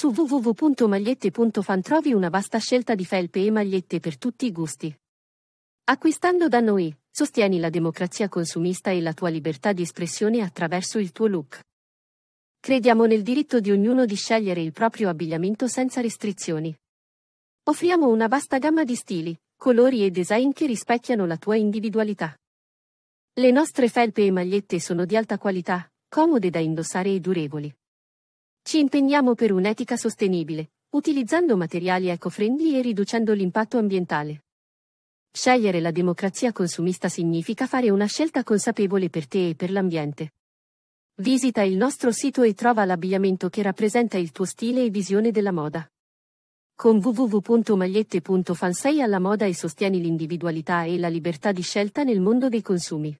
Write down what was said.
Su www.magliette.fan trovi una vasta scelta di felpe e magliette per tutti i gusti. Acquistando da noi, sostieni la democrazia consumista e la tua libertà di espressione attraverso il tuo look. Crediamo nel diritto di ognuno di scegliere il proprio abbigliamento senza restrizioni. Offriamo una vasta gamma di stili, colori e design che rispecchiano la tua individualità. Le nostre felpe e magliette sono di alta qualità, comode da indossare e durevoli. Ci impegniamo per un'etica sostenibile, utilizzando materiali eco-friendly e riducendo l'impatto ambientale. Scegliere la democrazia consumista significa fare una scelta consapevole per te e per l'ambiente. Visita il nostro sito e trova l'abbigliamento che rappresenta il tuo stile e visione della moda. Con www.magliette.fansei alla moda e sostieni l'individualità e la libertà di scelta nel mondo dei consumi.